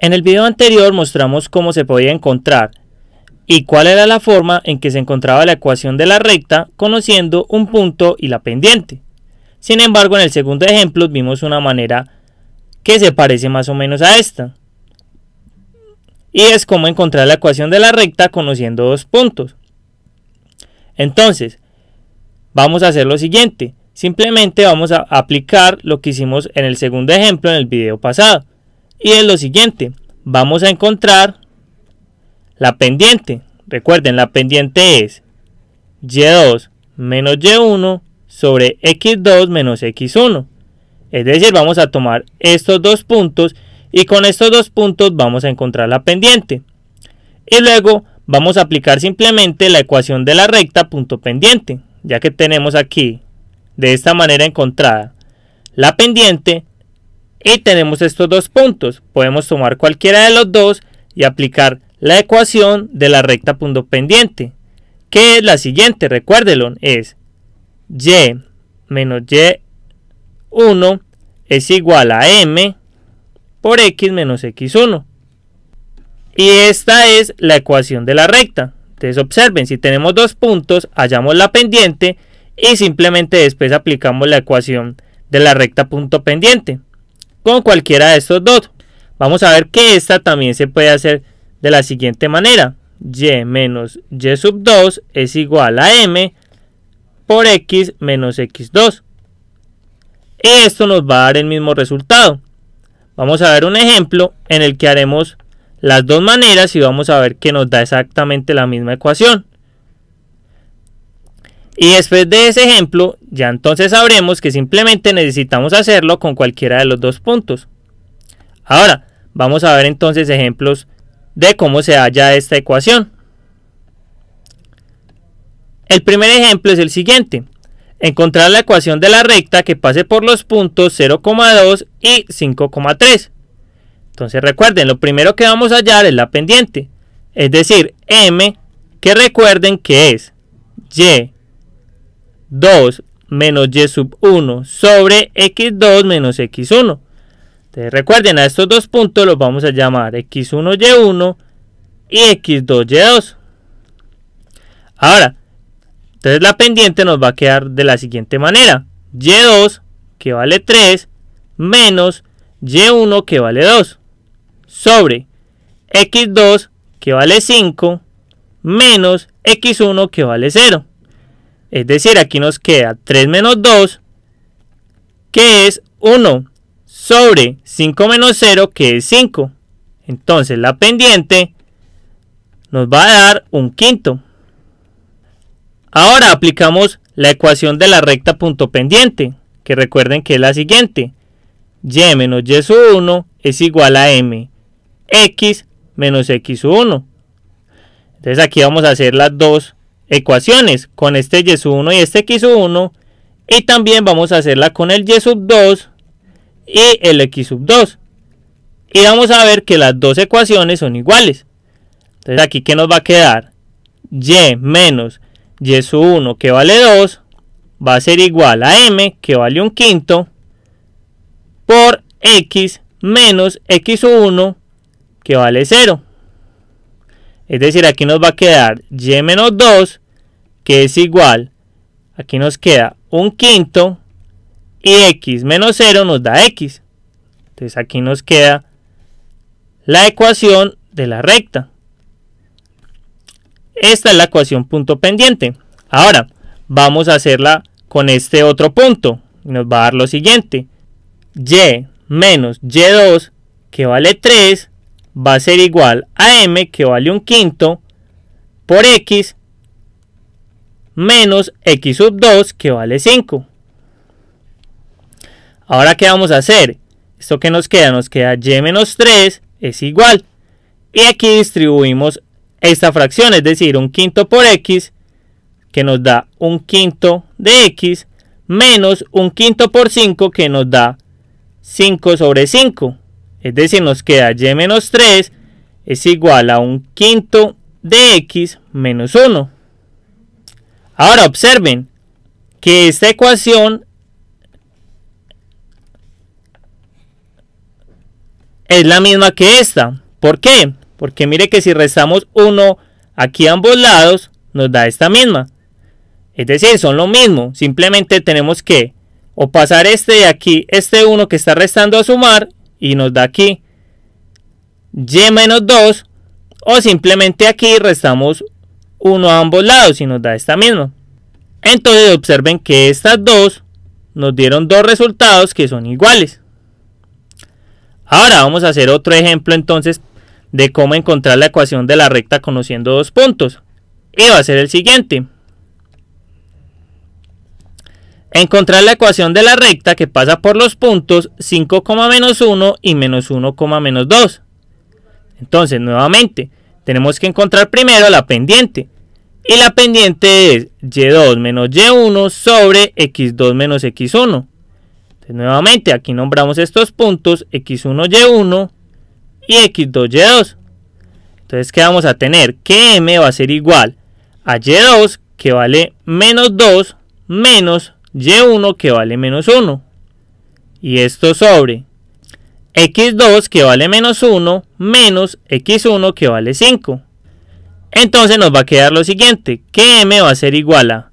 En el video anterior mostramos cómo se podía encontrar y cuál era la forma en que se encontraba la ecuación de la recta conociendo un punto y la pendiente. Sin embargo, en el segundo ejemplo vimos una manera que se parece más o menos a esta. Y es cómo encontrar la ecuación de la recta conociendo dos puntos. Entonces, vamos a hacer lo siguiente. Simplemente vamos a aplicar lo que hicimos en el segundo ejemplo en el video pasado y es lo siguiente, vamos a encontrar la pendiente. Recuerden, la pendiente es y2 menos y1 sobre x2 menos x1. Es decir, vamos a tomar estos dos puntos y con estos dos puntos vamos a encontrar la pendiente. Y luego vamos a aplicar simplemente la ecuación de la recta punto pendiente, ya que tenemos aquí de esta manera encontrada la pendiente y tenemos estos dos puntos. Podemos tomar cualquiera de los dos y aplicar la ecuación de la recta punto pendiente. Que es la siguiente, recuérdelo, es y menos y1 es igual a m por x menos x1. Y esta es la ecuación de la recta. Entonces observen, si tenemos dos puntos, hallamos la pendiente y simplemente después aplicamos la ecuación de la recta punto pendiente con cualquiera de estos dos. Vamos a ver que esta también se puede hacer de la siguiente manera. Y menos Y sub 2 es igual a M por X menos X2. Esto nos va a dar el mismo resultado. Vamos a ver un ejemplo en el que haremos las dos maneras y vamos a ver que nos da exactamente la misma ecuación. Y después de ese ejemplo, ya entonces sabremos que simplemente necesitamos hacerlo con cualquiera de los dos puntos. Ahora, vamos a ver entonces ejemplos de cómo se halla esta ecuación. El primer ejemplo es el siguiente. Encontrar la ecuación de la recta que pase por los puntos 0,2 y 5,3. Entonces recuerden, lo primero que vamos a hallar es la pendiente. Es decir, m, que recuerden que es y 2 menos y sub 1 sobre x2 menos x1. Entonces recuerden, a estos dos puntos los vamos a llamar x1y1 y x2y2. Ahora, entonces la pendiente nos va a quedar de la siguiente manera. y2 que vale 3 menos y1 que vale 2 sobre x2 que vale 5 menos x1 que vale 0. Es decir, aquí nos queda 3 menos 2, que es 1 sobre 5 menos 0, que es 5. Entonces la pendiente nos va a dar un quinto. Ahora aplicamos la ecuación de la recta punto pendiente, que recuerden que es la siguiente. y menos y sub 1 es igual a m x menos x sub 1. Entonces aquí vamos a hacer las dos ecuaciones con este y sub 1 y este x1 sub y también vamos a hacerla con el y sub 2 y el x sub 2 y vamos a ver que las dos ecuaciones son iguales entonces aquí que nos va a quedar y menos y sub 1 que vale 2 va a ser igual a m que vale un quinto por x menos x sub 1 que vale 0 es decir, aquí nos va a quedar y menos 2, que es igual, aquí nos queda un quinto, y x menos 0 nos da x. Entonces aquí nos queda la ecuación de la recta. Esta es la ecuación punto pendiente. Ahora, vamos a hacerla con este otro punto. Nos va a dar lo siguiente. Y menos Y2, que vale 3, va a ser igual a m, que vale un quinto, por x, menos x sub 2, que vale 5. Ahora, ¿qué vamos a hacer? Esto que nos queda, nos queda y menos 3 es igual. Y aquí distribuimos esta fracción, es decir, un quinto por x, que nos da un quinto de x, menos un quinto por 5, que nos da 5 sobre 5 es decir, nos queda y menos 3 es igual a un quinto de x menos 1. Ahora observen que esta ecuación es la misma que esta. ¿Por qué? Porque mire que si restamos 1 aquí a ambos lados, nos da esta misma. Es decir, son lo mismo. Simplemente tenemos que o pasar este de aquí, este 1 que está restando a sumar, y nos da aquí y menos 2 o simplemente aquí restamos 1 a ambos lados y nos da esta misma. Entonces observen que estas dos nos dieron dos resultados que son iguales. Ahora vamos a hacer otro ejemplo entonces de cómo encontrar la ecuación de la recta conociendo dos puntos. Y va a ser el siguiente. Encontrar la ecuación de la recta que pasa por los puntos 5, menos 1 y menos 1, menos 2. Entonces, nuevamente, tenemos que encontrar primero la pendiente. Y la pendiente es y2 menos y1 sobre x2 menos x1. Entonces, nuevamente, aquí nombramos estos puntos x1, y1 y x2, y2. Entonces, ¿qué vamos a tener? Que m va a ser igual a y2, que vale menos 2, menos y1 que vale menos 1. Y esto sobre x2 que vale menos 1 menos x1 que vale 5. Entonces nos va a quedar lo siguiente, que m va a ser igual a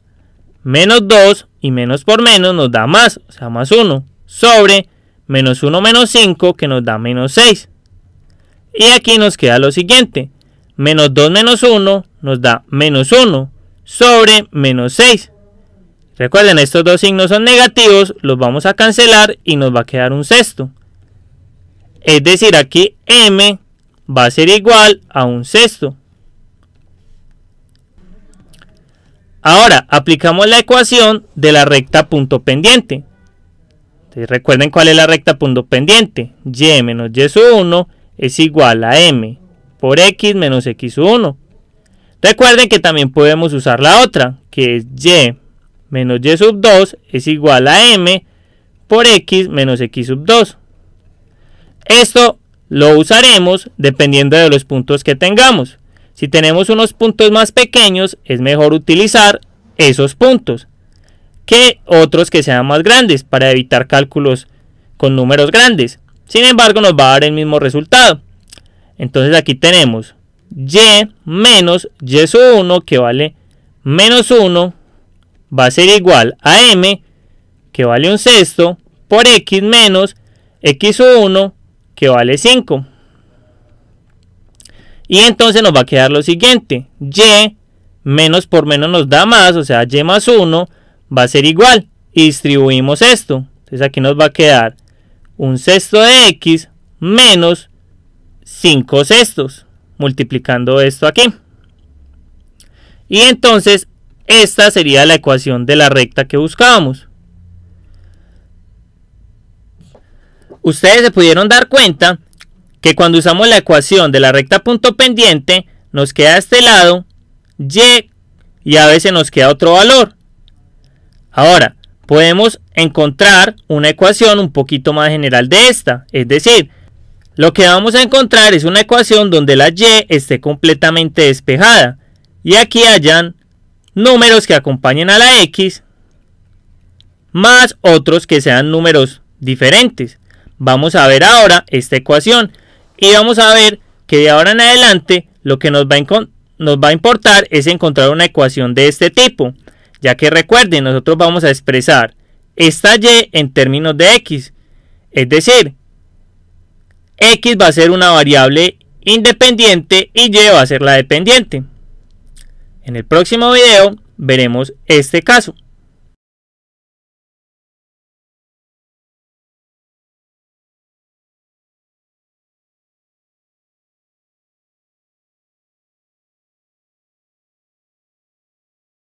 menos 2 y menos por menos nos da más, o sea más 1, sobre menos 1 menos 5 que nos da menos 6. Y aquí nos queda lo siguiente, menos 2 menos 1 nos da menos 1 sobre menos 6. Recuerden, estos dos signos son negativos, los vamos a cancelar y nos va a quedar un sexto. Es decir, aquí m va a ser igual a un sexto. Ahora, aplicamos la ecuación de la recta punto pendiente. recuerden cuál es la recta punto pendiente. y menos y sub 1 es igual a m por x menos x 1. Recuerden que también podemos usar la otra, que es y menos y sub 2 es igual a m por x menos x sub 2. Esto lo usaremos dependiendo de los puntos que tengamos. Si tenemos unos puntos más pequeños, es mejor utilizar esos puntos que otros que sean más grandes para evitar cálculos con números grandes. Sin embargo, nos va a dar el mismo resultado. Entonces aquí tenemos y menos y sub 1 que vale menos 1 va a ser igual a m, que vale un sexto, por x menos x1, que vale 5. Y entonces nos va a quedar lo siguiente, y menos por menos nos da más, o sea, y más 1 va a ser igual, y distribuimos esto. Entonces aquí nos va a quedar un sexto de x menos 5 sextos, multiplicando esto aquí. Y entonces esta sería la ecuación de la recta que buscábamos. Ustedes se pudieron dar cuenta que cuando usamos la ecuación de la recta punto pendiente, nos queda este lado y y a veces nos queda otro valor. Ahora, podemos encontrar una ecuación un poquito más general de esta. Es decir, lo que vamos a encontrar es una ecuación donde la y esté completamente despejada y aquí hayan números que acompañen a la X más otros que sean números diferentes. Vamos a ver ahora esta ecuación y vamos a ver que de ahora en adelante lo que nos va a, nos va a importar es encontrar una ecuación de este tipo, ya que recuerden, nosotros vamos a expresar esta y en términos de x, es decir, x va a ser una variable independiente y y va a ser la dependiente. En el próximo video veremos este caso.